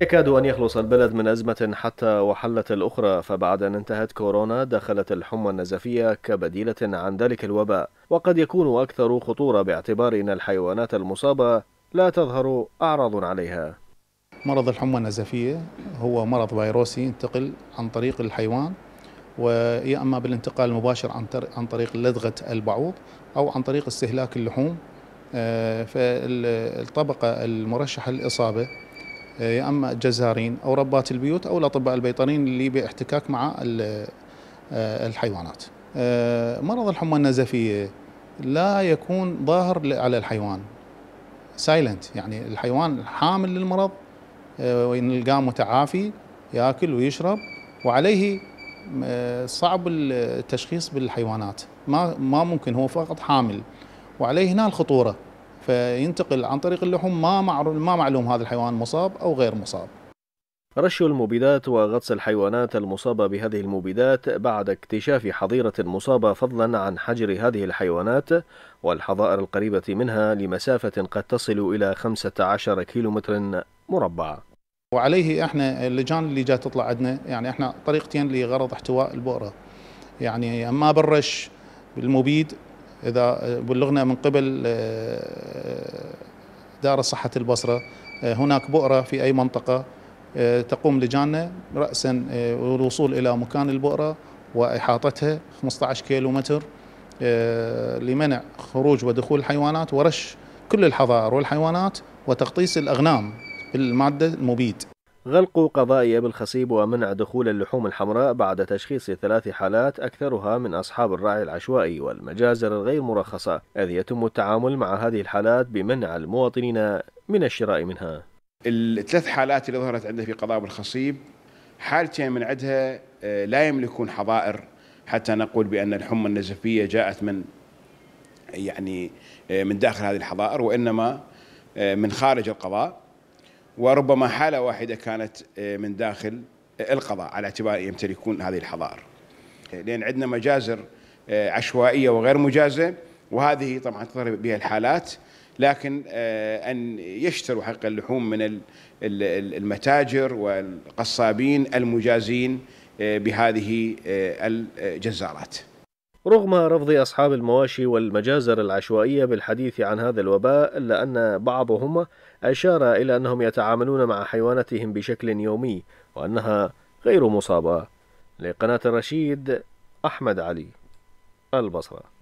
يكاد أن يخلص البلد من أزمة حتى وحلت الأخرى فبعد أن انتهت كورونا دخلت الحمى النزفية كبديلة عن ذلك الوباء وقد يكون أكثر خطورة باعتبار أن الحيوانات المصابة لا تظهر أعراض عليها مرض الحمى النزفية هو مرض فيروسي ينتقل عن طريق الحيوان ويا اما بالانتقال المباشر عن طريق لدغه البعوض او عن طريق استهلاك اللحوم آه، فالطبقه المرشحه للاصابه يا إيه، اما الجزارين او ربات البيوت او الاطباء البيطريين اللي باحتكاك مع آه، الحيوانات. آه، مرض الحمى النزفيه لا يكون ظاهر على الحيوان سايلنت يعني الحيوان حامل للمرض آه، ونلقاه متعافي ياكل ويشرب وعليه صعب التشخيص بالحيوانات ما ما ممكن هو فقط حامل وعليه هنا الخطوره فينتقل عن طريق اللحوم ما ما معلوم هذا الحيوان مصاب او غير مصاب. رش المبيدات وغطس الحيوانات المصابة بهذه المبيدات بعد اكتشاف حظيرة مصابة فضلا عن حجر هذه الحيوانات والحظائر القريبة منها لمسافة قد تصل إلى 15 كيلومتر مربع وعليه احنا اللجان اللي جات تطلع عندنا يعني احنا طريقتين لغرض احتواء البؤرة يعني اما برش بالمبيد إذا بلغنا من قبل آه، دار صحة البصرة آه، هناك بؤرة في أي منطقة آه، تقوم لجاننا رأسا والوصول إلى مكان البؤرة وإحاطتها 15 كيلو متر لمنع خروج ودخول الحيوانات ورش كل الحظائر والحيوانات وتغطيس الأغنام بالمادة المبيد غلق قضاء أبي الخصيب ومنع دخول اللحوم الحمراء بعد تشخيص ثلاث حالات أكثرها من أصحاب الراعي العشوائي والمجازر الغير مرخصة إذ يتم التعامل مع هذه الحالات بمنع المواطنين من الشراء منها الثلاث حالات اللي ظهرت عندنا في قضاء الخصيب حالتين من عندها آه، لا يملكون حظائر حتى نقول بأن الحمى النزفية جاءت من يعني آه، من داخل هذه الحظائر وإنما آه، من خارج القضاء وربما حالة واحدة كانت آه، من داخل آه، القضاء على اعتبار يمتلكون هذه الحضائر آه، لأن عندنا مجازر عشوائية وغير مجازة وهذه طبعا تضرب بها الحالات لكن أن يشتروا حق اللحوم من المتاجر والقصابين المجازين بهذه الجزارات رغم رفض أصحاب المواشي والمجازر العشوائية بالحديث عن هذا الوباء إلا أن بعضهم أشار إلى أنهم يتعاملون مع حيواناتهم بشكل يومي وأنها غير مصابة لقناة الرشيد أحمد علي البصره